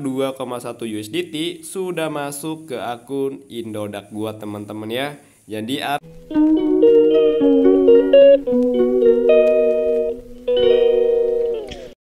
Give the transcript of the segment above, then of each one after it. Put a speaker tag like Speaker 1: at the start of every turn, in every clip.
Speaker 1: 2,1 USDT sudah masuk ke akun Indodax gua teman-teman ya. Jadi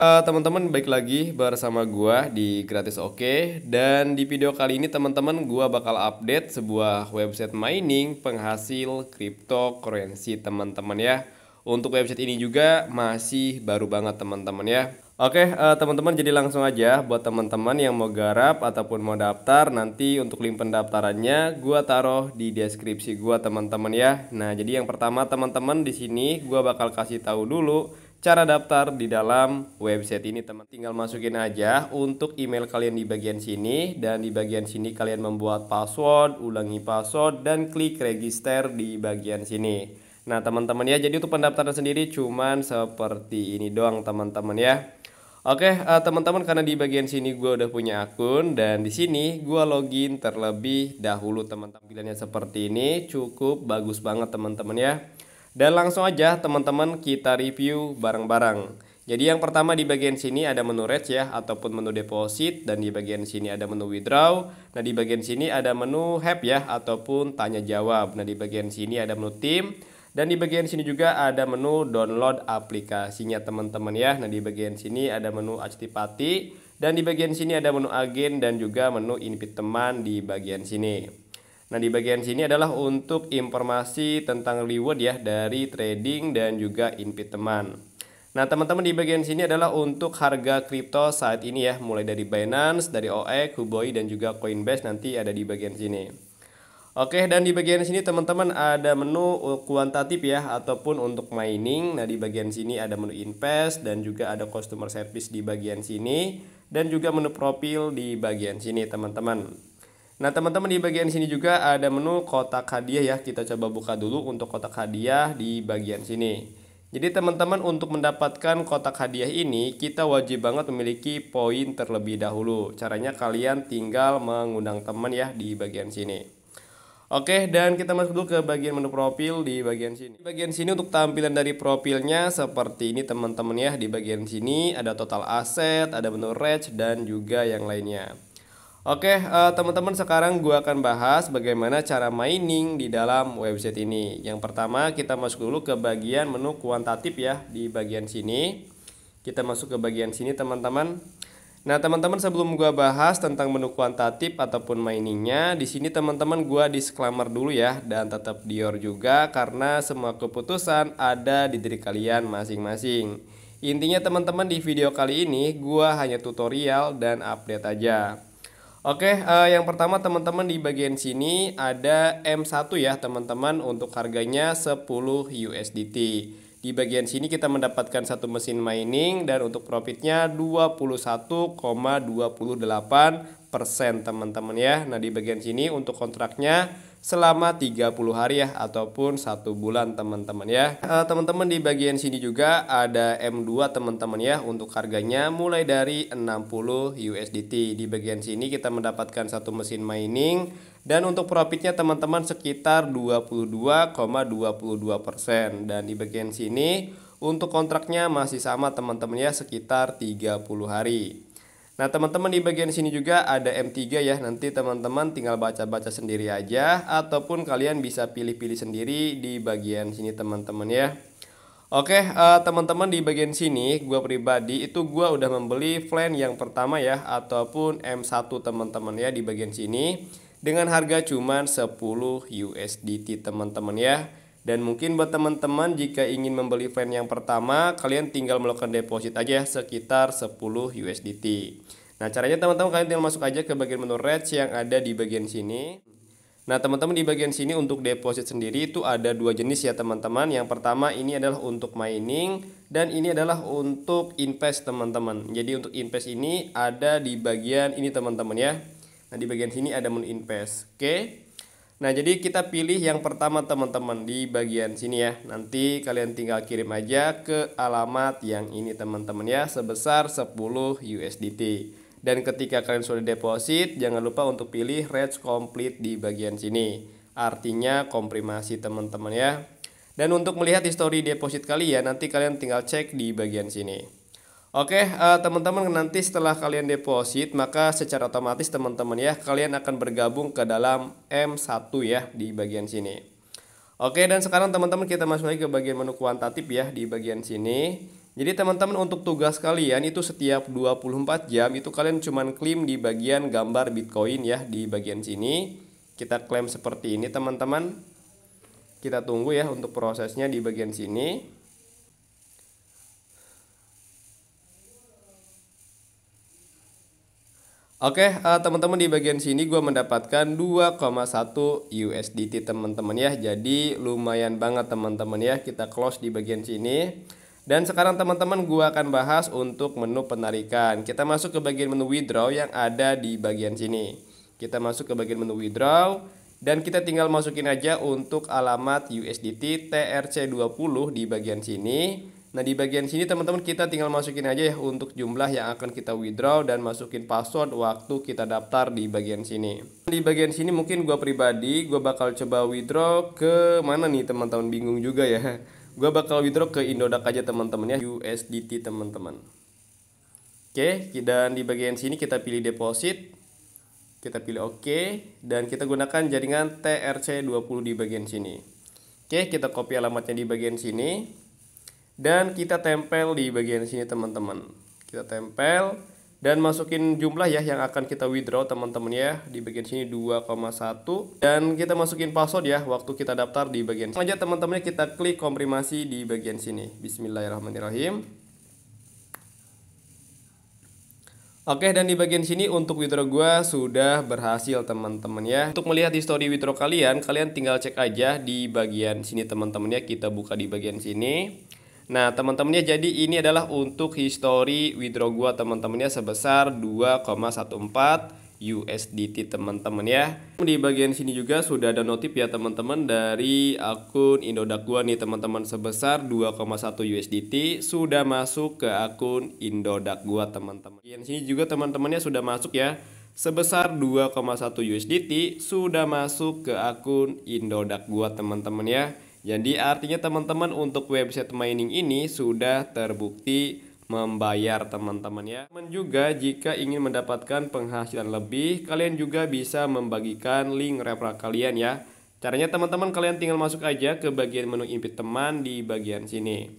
Speaker 1: Uh, teman-teman baik lagi bersama gua di Gratis Oke okay. dan di video kali ini teman-teman gua bakal update sebuah website mining penghasil cryptocurrency teman-teman ya. Untuk website ini juga masih baru banget teman-teman ya. Oke, uh, teman-teman jadi langsung aja buat teman-teman yang mau garap ataupun mau daftar nanti untuk link pendaftarannya gua taruh di deskripsi gua teman-teman ya. Nah, jadi yang pertama teman-teman di sini gua bakal kasih tahu dulu cara daftar di dalam website ini teman tinggal masukin aja untuk email kalian di bagian sini dan di bagian sini kalian membuat password, ulangi password dan klik register di bagian sini. Nah, teman-teman ya, jadi untuk pendaftaran sendiri cuman seperti ini doang teman-teman ya. Oke, uh, teman-teman karena di bagian sini gue udah punya akun dan di sini gue login terlebih dahulu teman-teman. Pilihannya seperti ini cukup bagus banget teman-teman ya. Dan langsung aja teman-teman kita review barang-barang. Jadi yang pertama di bagian sini ada menu rate ya ataupun menu deposit dan di bagian sini ada menu withdraw. Nah, di bagian sini ada menu help ya ataupun tanya jawab. Nah, di bagian sini ada menu team dan di bagian sini juga ada menu download aplikasinya teman-teman ya. Nah, di bagian sini ada menu Actipati dan di bagian sini ada menu agen dan juga menu invite teman di bagian sini. Nah, di bagian sini adalah untuk informasi tentang reward ya dari trading dan juga invite teman. Nah, teman-teman di bagian sini adalah untuk harga kripto saat ini ya, mulai dari Binance, dari OE, Huobi dan juga Coinbase nanti ada di bagian sini. Oke, dan di bagian sini teman-teman ada menu uh, kuantitatif ya ataupun untuk mining. Nah, di bagian sini ada menu invest dan juga ada customer service di bagian sini dan juga menu profil di bagian sini, teman-teman. Nah, teman-teman di bagian sini juga ada menu kotak hadiah ya. Kita coba buka dulu untuk kotak hadiah di bagian sini. Jadi teman-teman untuk mendapatkan kotak hadiah ini kita wajib banget memiliki poin terlebih dahulu. Caranya kalian tinggal mengundang teman ya di bagian sini. Oke, dan kita masuk dulu ke bagian menu profil di bagian sini. Di bagian sini untuk tampilan dari profilnya seperti ini teman-teman ya. Di bagian sini ada total aset, ada menu range dan juga yang lainnya. Oke, uh, teman-teman sekarang gua akan bahas bagaimana cara mining di dalam website ini. Yang pertama, kita masuk dulu ke bagian menu kuantitatif ya di bagian sini. Kita masuk ke bagian sini teman-teman. Nah, teman-teman sebelum gua bahas tentang menu kuantatif ataupun miningnya, di sini teman-teman gua disclaimer dulu ya dan tetap dior juga karena semua keputusan ada di diri kalian masing-masing. Intinya teman-teman di video kali ini gua hanya tutorial dan update aja. Oke, eh, yang pertama teman-teman di bagian sini ada M1 ya teman-teman untuk harganya 10 USDT. Di bagian sini kita mendapatkan satu mesin mining dan untuk profitnya 21,28 persen teman-teman ya. Nah di bagian sini untuk kontraknya selama 30 hari ya ataupun satu bulan teman-teman ya. Eh, teman-teman di bagian sini juga ada M2 teman-teman ya untuk harganya mulai dari 60 USDT. Di bagian sini kita mendapatkan satu mesin mining dan untuk profitnya teman-teman sekitar 22,22% ,22%. dan di bagian sini untuk kontraknya masih sama teman-teman ya sekitar 30 hari. Nah, teman-teman di bagian sini juga ada M3 ya. Nanti teman-teman tinggal baca-baca sendiri aja ataupun kalian bisa pilih-pilih sendiri di bagian sini teman-teman ya. Oke, uh, teman-teman di bagian sini gue pribadi itu gue udah membeli plan yang pertama ya ataupun M1 teman-teman ya di bagian sini dengan harga cuma 10 USDT teman-teman ya. Dan mungkin buat teman-teman jika ingin membeli fan yang pertama, kalian tinggal melakukan deposit aja sekitar 10 USDT. Nah, caranya teman-teman kalian tinggal masuk aja ke bagian menu Reds yang ada di bagian sini. Nah, teman-teman di bagian sini untuk deposit sendiri itu ada dua jenis ya teman-teman. Yang pertama ini adalah untuk mining dan ini adalah untuk invest teman-teman. Jadi untuk invest ini ada di bagian ini teman-teman ya. Nah, di bagian sini ada menu invest. Oke. Nah, jadi kita pilih yang pertama teman-teman di bagian sini ya. Nanti kalian tinggal kirim aja ke alamat yang ini teman-teman ya sebesar 10 USDT. Dan ketika kalian sudah deposit, jangan lupa untuk pilih rate complete di bagian sini. Artinya komprimasi teman-teman ya. Dan untuk melihat histori deposit kalian, nanti kalian tinggal cek di bagian sini. Oke, eh, teman-teman nanti setelah kalian deposit, maka secara otomatis teman-teman ya, kalian akan bergabung ke dalam M1 ya di bagian sini. Oke, dan sekarang teman-teman kita masuk lagi ke bagian menu kuantitatif ya di bagian sini. Jadi teman-teman untuk tugas kalian itu setiap 24 jam itu kalian cuman klaim di bagian gambar Bitcoin ya di bagian sini. Kita klaim seperti ini teman-teman. Kita tunggu ya untuk prosesnya di bagian sini. Oke, uh, teman-teman di bagian sini gue mendapatkan 2,1 USDT teman-teman ya. Jadi lumayan banget teman-teman ya. Kita close di bagian sini. Dan sekarang teman-teman gue akan bahas untuk menu penarikan. Kita masuk ke bagian menu withdraw yang ada di bagian sini. Kita masuk ke bagian menu withdraw dan kita tinggal masukin aja untuk alamat USDT TRC20 di bagian sini. Nah di bagian sini teman-teman kita tinggal masukin aja ya untuk jumlah yang akan kita withdraw dan masukin password waktu kita daftar di bagian sini. Di bagian sini mungkin gue pribadi gue bakal coba withdraw ke mana nih teman-teman bingung juga ya. Gue bakal withdraw ke Indodax aja teman-teman ya USDT teman-teman. Oke dan di bagian sini kita pilih deposit. Kita pilih oke OK, dan kita gunakan jaringan TRC20 di bagian sini. Oke kita copy alamatnya di bagian sini dan kita tempel di bagian sini teman-teman kita tempel dan masukin jumlah ya yang akan kita withdraw teman-teman ya di bagian sini 2,1 dan kita masukin password ya waktu kita daftar di bagian sini aja teman teman kita klik konfirmasi di bagian sini bismillahirrahmanirrahim Oke dan di bagian sini untuk withdraw gue sudah berhasil teman-teman ya Untuk melihat history withdraw kalian kalian tinggal cek aja di bagian sini teman-teman ya kita buka di bagian sini Nah, teman-temannya jadi ini adalah untuk history withdraw gua teman-temannya sebesar 2,14 USDT teman-teman ya. Di bagian sini juga sudah ada notif ya teman-teman dari akun Indodax gua nih teman-teman sebesar 2,1 USDT sudah masuk ke akun Indodax gua teman-teman. Di sini juga teman-temannya sudah masuk ya sebesar 2,1 USDT sudah masuk ke akun Indodax gua teman-teman ya. Jadi artinya teman-teman untuk website mining ini sudah terbukti membayar teman-teman ya. Teman juga jika ingin mendapatkan penghasilan lebih, kalian juga bisa membagikan link referral kalian ya. Caranya teman-teman kalian tinggal masuk aja ke bagian menu invite teman di bagian sini.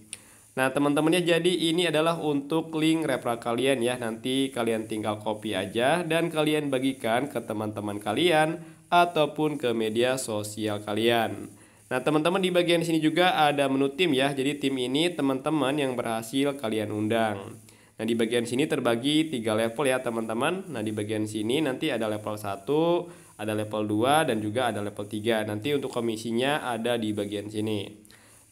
Speaker 1: Nah teman-temannya jadi ini adalah untuk link referral kalian ya Nanti kalian tinggal copy aja dan kalian bagikan ke teman-teman kalian Ataupun ke media sosial kalian Nah, teman-teman di bagian sini juga ada menu tim ya. Jadi tim ini teman-teman yang berhasil kalian undang. Nah, di bagian sini terbagi tiga level ya, teman-teman. Nah, di bagian sini nanti ada level 1, ada level 2 dan juga ada level 3. Nanti untuk komisinya ada di bagian sini.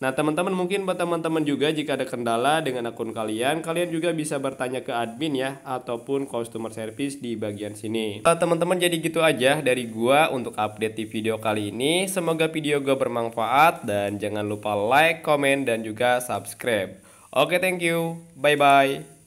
Speaker 1: Nah, teman-teman mungkin buat teman-teman juga jika ada kendala dengan akun kalian, kalian juga bisa bertanya ke admin ya ataupun customer service di bagian sini. Eh, teman-teman jadi gitu aja dari gua untuk update di video kali ini. Semoga video gua bermanfaat dan jangan lupa like, comment dan juga subscribe. Oke, thank you. Bye bye.